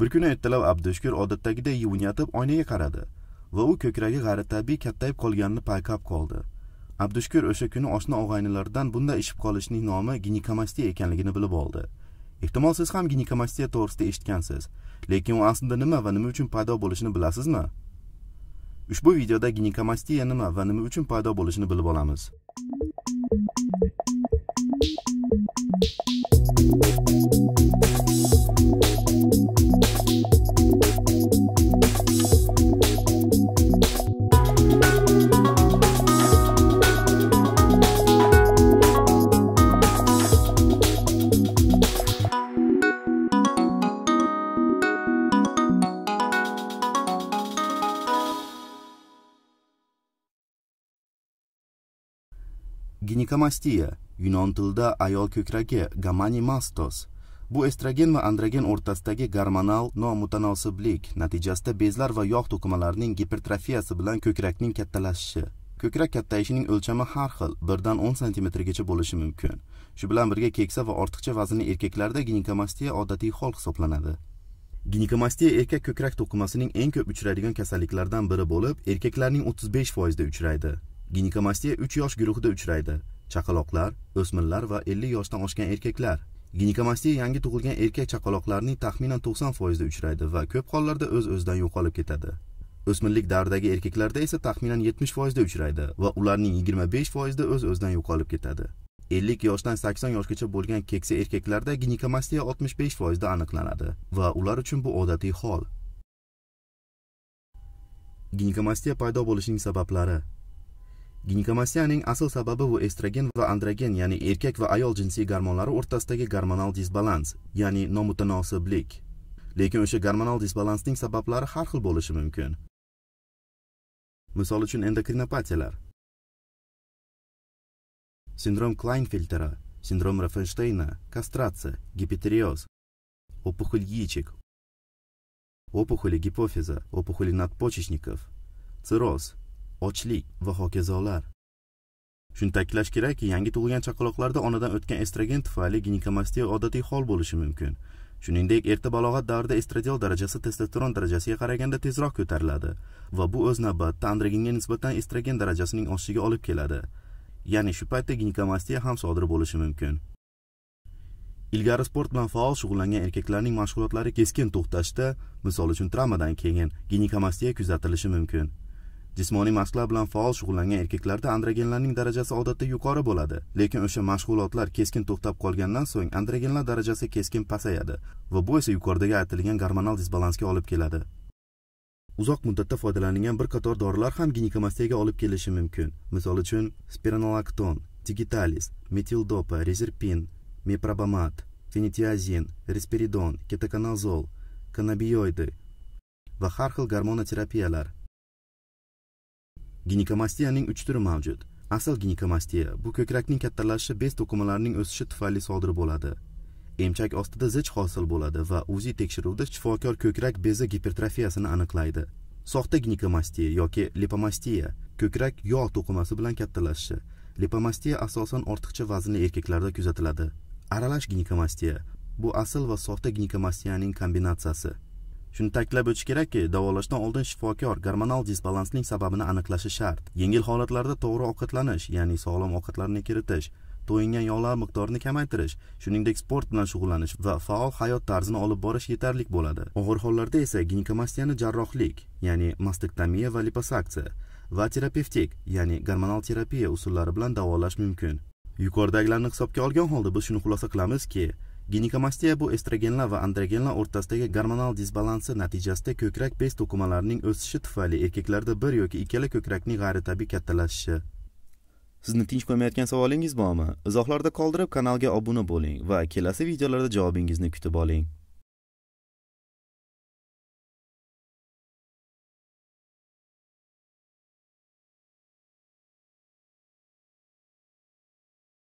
bir kuni ertalab abdushukur odatdagiday yuvinayotib oynaga qaradi va u ko'kragi g'ayritabiiy kattayib qolganini payqab qoldi abdushkur o'sha kuni oshna og'aynilardan bunday ishib qolishning nomi ginekomastiya ekanligini bilib oldi ehtimol siz ham ginekomastiya to'g'risida eshitgansiz lekin u aslida nima va nima uchun paydo bo'lishini bilasizmi ushbu videoda ginekomastiya nima va nima uchun paydo bo'lishini bilib olamiz Ginekomastiya, Yunon tilida ayol ko'kragi gamanimastos. Bu estrogen va androgen o'rtasidagi gormonal nomutanosiblik natijasida bezlar va yog' to'qimalarining gipertrofiyasi bilan ko'krakning kattalashishi. Ko'krak kattayishining o'lchami har xil, birdan 10 santimetrgacha bo'lishi mumkin. Shu bilan birga keksa va ortiqcha vaznli erkaklarda ginekomastiya odatiy hol hisoblanadi. Ginekomastiya erkak ko'krak to'qimasining eng ko'p uchraydigan kasalliklardan biri bo'lib, erkaklarning 35% da uchraydi. Ginekomastiya 3 yosh guruhida uchraydi. Chaqaloqlar, o'smirlar va 50 yoshdan oshgan erkaklar. Ginekomastiya yangi tug'ilgan erkak chaqaloqlarning taxminan 90% da uchraydi va ko'p hollarda o'z-o'zidan yo'qolib ketadi. O'smirlik davridagi erkaklarda esa taxminan 70% da uchraydi va ularning 25% da o'z-o'zidan yo'qolib ketadi. 50 yoshdan 80 yoshgacha bo'lgan keksa erkaklarda ginekomastiya 65% da aniqlanadi va ular uchun bu odatiy hol. Ginekomastiya paydo bo'lishining sabablari Ginekomastiyaning asl sababi bu estrogen va androgen, ya'ni erkak va ayol jinsiy gormonlari o'rtasidagi gormonal disbalans, ya'ni nomutanosiblik. Lekin o'sha gormonal disbalansning sabablari har xil bo'lishi mumkin. Misol uchun endokrinopatiyalar. Sindrom Klinefeltera, sindrom Рефенштейна, kastratsiya, гипотериоз, опухоль яичек, опухоли гипофиза, опухоли надпочечников, цирроз, ochlik va hokazolar shuni ta'kidlash kerakki yangi tug'ilgan chaqaloqlarda onadan o'tgan estrogen tufayli ginekomastiya odatiy hol bo'lishi mumkin shuningdek erta balog'at davrida estradiol darajasi testosteron darajasiga qaraganda tezroq ko'tariladi va bu o'z navbatida androgenga nisbatan estrogen darajasining oshishiga olib keladi ya'ni shu paytda ginekomastiya ham sodir bo'lishi mumkin ilgari sport bilan faol shug'ullangan erkaklarning mashg'ulotlari keskin to'xtashda misol uchun travmadan keyin ginekomastiya kuzatilishi mumkin jismoniy mashqlar bilan faol shug'ullangan erkaklarda androgenlarning darajasi odatda yuqori bo'ladi lekin o'sha mashg'ulotlar keskin to'xtab qolgandan so'ng androgenlar darajasi keskin pasayadi va bu esa yuqoridagi aytilgan gormonal disbalansga olib keladi uzoq muddatda foydalanilgan bir qator dorilar ham ginekomastiyaga olib kelishi mumkin misol uchun spironolakton digitalis metildopa rezerpin meprobamat fenitiazin risperidon ketokanazol kanabioidi va har xil gormonoterapiyalar ginekomastiyaning 3 turi mavjud. Asl ginekomastiya bu ko'krakning kattalashishi bez to'qimalarining o'sishi tufayli sodir bo'ladi. Emchak ostida zich hosil bo'ladi va UZI tekshiruvida shifokor ko'krak bezi gipertrofiyasini aniqlaydi. Soxta ginekomastiya yoki lipomastiya ko'krak yog' to'qimasi bilan kattalashishi. Lipomastiya asosan ortiqcha vaznli erkaklarda kuzatiladi. Aralash ginekomastiya bu asl va soxta ginekomastiyaning kombinatsiyasi. shuni ta'kidlab o'tish kerakki davolashdan oldin shifokor gormonal disbalansning sababini aniqlashi shart yengil holatlarda to'g'ri ovqatlanish ya'ni sog'lom ovqatlarni kiritish to'yingan yog'lar miqdorini kamaytirish shuningdek sport bilan shug'ullanish va faol hayot tarzini olib borish yetarli bo'ladi og'ir hollarda esa ginekomastiyani jarrohlik ya'ni mastektomiya va liposaksiya va terapevtik ya'ni gormonal terapiya usullari bilan davolash mumkin yuqoridagilarni hisobga olgan holda biz shuni xulosa qilamizki Ginekomastiya bu estrogenlar va androgenlar o'rtasidagi gormonal disbalansi natijasida ko'krak bez to'qimalarining o'sishi tufayli erkaklarda bir yoki ikkala ko'krakning g'ayritabiiy kattalashishi. Sizni tinch qo'ymayotgan savolingiz bormi? Izohlarda qoldirib kanalga obuna bo'ling va kelasi videolarda javobingizni kutib oling.